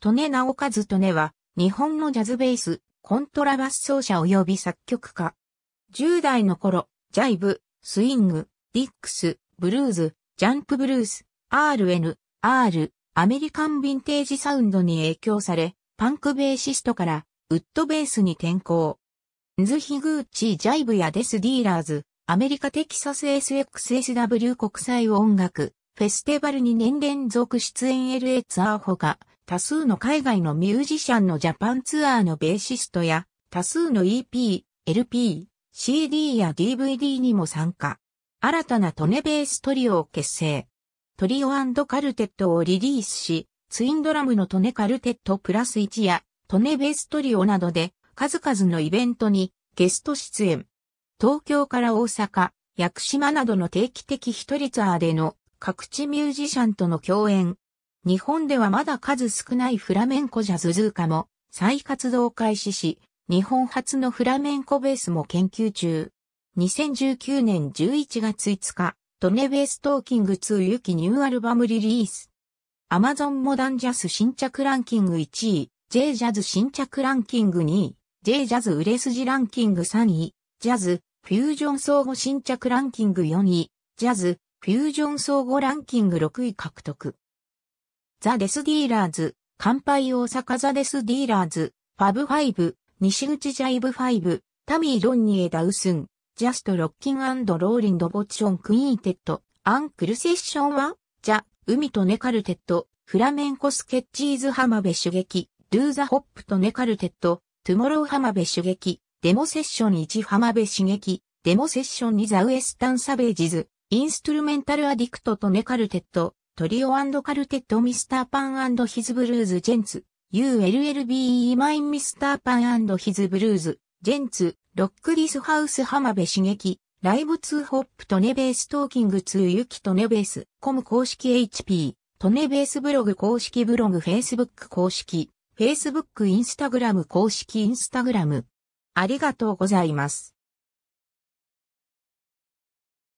トネ・ナオカズ・トネは、日本のジャズベース、コントラバス奏者及び作曲家。10代の頃、ジャイブ、スイング、ディックス、ブルーズ、ジャンプブルース、RN、R、アメリカンヴィンテージサウンドに影響され、パンクベーシストからウッドベースに転向。ズヒグーチジャイブやデスディーラーズ、アメリカテキサス SXSW 国際音楽、フェスティバルに年連続出演 LA ツアーほか、多数の海外のミュージシャンのジャパンツアーのベーシストや、多数の EP、LP、CD や DVD にも参加。新たなトネベーストリオを結成。トリオカルテットをリリースし、ツインドラムのトネカルテットプラス1やトネベーストリオなどで数々のイベントにゲスト出演。東京から大阪、薬島などの定期的一人ツアーでの各地ミュージシャンとの共演、日本ではまだ数少ないフラメンコジャズズーカも再活動開始し、日本初のフラメンコベースも研究中。2019年11月5日、トネベーストーキング2ユキニューアルバムリリース。アマゾンモダンジャズ新着ランキング1位、J ジャズ新着ランキング2位、J ジャズ売れ筋ランキング3位、ジャズ、フュージョン総合新着ランキング4位、ジャズ、フュージョン総合ランキング6位獲得。ザ・デス・ディーラーズ、乾杯大阪ザ・デス・ディーラーズ、ファブ・ファイブ、西口ジャイブ・ファイブ、タミー・ロンニエ・ダウスン、ジャスト・ロッキンローリンド・ボッション・クイーンテッド、アンクルセッションは、ジャ、海とネカルテッド、フラメンコスケッチーズ浜辺主撃、ドゥーザホップとネカルテッド、トゥモロー浜辺主撃、デモセッション1浜辺主撃、デモセッション2ザウエスタンサベージズ、インストゥルメンタルアディクトとネカルテッド、トリオカルテッドミスターパンヒズブルーズジェンツ、ULLBE マインミスターパンヒズブルーズ、ジェンツ、ロックリスハウス浜辺刺激、ライブツーホップトネベーストーキングツーユキトネベース、コム公式 HP、トネベースブログ公式ブログフェイスブック公式、フェイスブックインスタグラム公式インスタグラム。ありがとうございます。